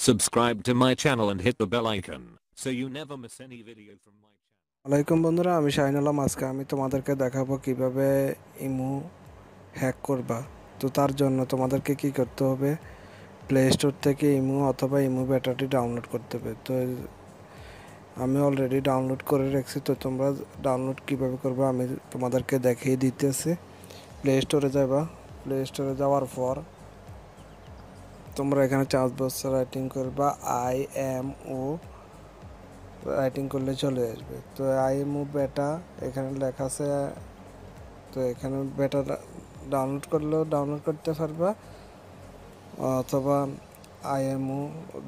Subscribe to my channel and hit the bell icon so you never miss any video from my channel. আলাইকুম বন্ধুরা আমি শাহিন আজকে আমি তোমাদেরকে দেখাবো কিভাবে ইমু হ্যাক করবা তো তার জন্য তোমাদেরকে কি করতে হবে প্লে স্টোর থেকে ইমু অথবা ইমো ব্যাটারি ডাউনলোড করতে হবে তো আমি অলরেডি ডাউনলোড করে রেখেছি তো তোমরা ডাউনলোড কিভাবে করবে আমি তোমাদেরকে দেখিয়ে দিতেছি প্লে স্টোরে যাবা প্লে স্টোরে যাওয়ার পর তোমরা এখানে চার্জ বক্সে রাইটিং করবা আই এম ও রাইটিং করলে চলে আসবে তো আই এম ও বেটা এখানে লেখা আছে তো এখানে বেটা ডাউনলোড করলেও ডাউনলোড করতে পারবা অথবা আই ও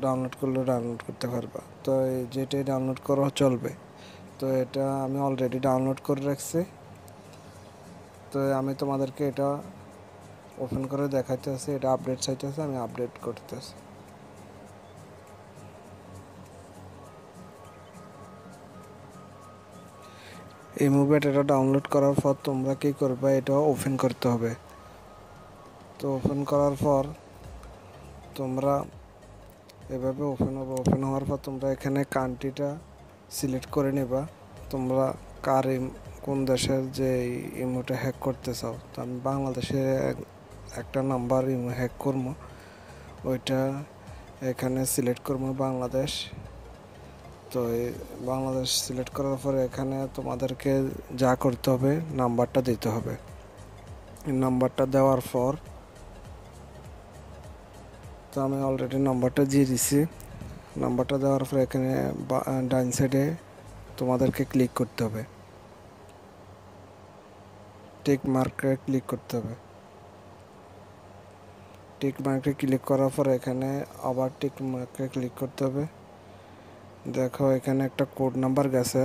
ডাউনলোড করলেও ডাউনলোড করতে পারবা তো যেটাই ডাউনলোড করো চলবে তো এটা আমি অলরেডি ডাউনলোড করে রাখছি তো আমি তোমাদেরকে এটা ওপেন করে আছে এটা আপডেট চাইতেছে আমি আপডেট করতেছি এই মুভি এটা ডাউনলোড করার পর তোমরা কি করবে এটা ওপেন করতে হবে তো ওপেন করার পর তোমরা এভাবে ওপেন হবে ওপেন হওয়ার পর তোমরা এখানে কান্ট্রিটা সিলেক্ট করে নেবা তোমরা কার কোন দেশের যে এই ইমোটা হ্যাক করতে চাও তো আমি বাংলাদেশে একটা নাম্বার হ্যাক করব ওইটা এখানে সিলেক্ট করব বাংলাদেশ তো বাংলাদেশ সিলেক্ট করার পরে এখানে তোমাদেরকে যা করতে হবে নাম্বারটা দিতে হবে নাম্বারটা দেওয়ার পর তো আমি অলরেডি নাম্বারটা দিয়ে দিছি নাম্বারটা দেওয়ার পর এখানে ডান সাইডে তোমাদেরকে ক্লিক করতে হবে টেক মার্কে ক্লিক করতে হবে টিক মার্কে ক্লিক করার পর এখানে আবার টিক মার্কে ক্লিক করতে হবে দেখো এখানে একটা কোড নাম্বার গেছে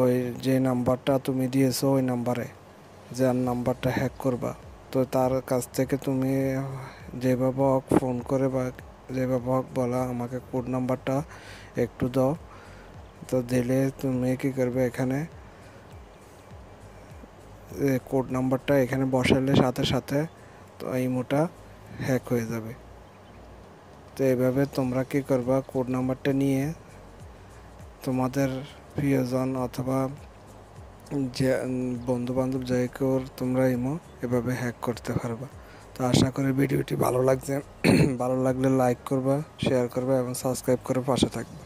ওই যে নাম্বারটা তুমি দিয়েছো ওই নাম্বারে যার নাম্বারটা হ্যাক করবা তো তার কাছ থেকে তুমি যেভাবে হোক ফোন করে বা যেভাবে হোক বলা আমাকে কোড নাম্বারটা একটু দাও তো দিলে তুমি কী করবে এখানে কোড নাম্বারটা এখানে বসালে সাথে সাথে তো এই মোটা হ্যাক হয়ে যাবে তো এভাবে তোমরা কি করবা কোড নাম্বারটা নিয়ে তোমাদের প্রিয়জন অথবা যে বন্ধুবান্ধব কেউ তোমরা ইমো এভাবে হ্যাক করতে পারবা তো আশা করি ভিডিওটি ভালো লাগছে ভালো লাগলে লাইক করবা শেয়ার করবা এবং সাবস্ক্রাইব করে পাশে থাকবে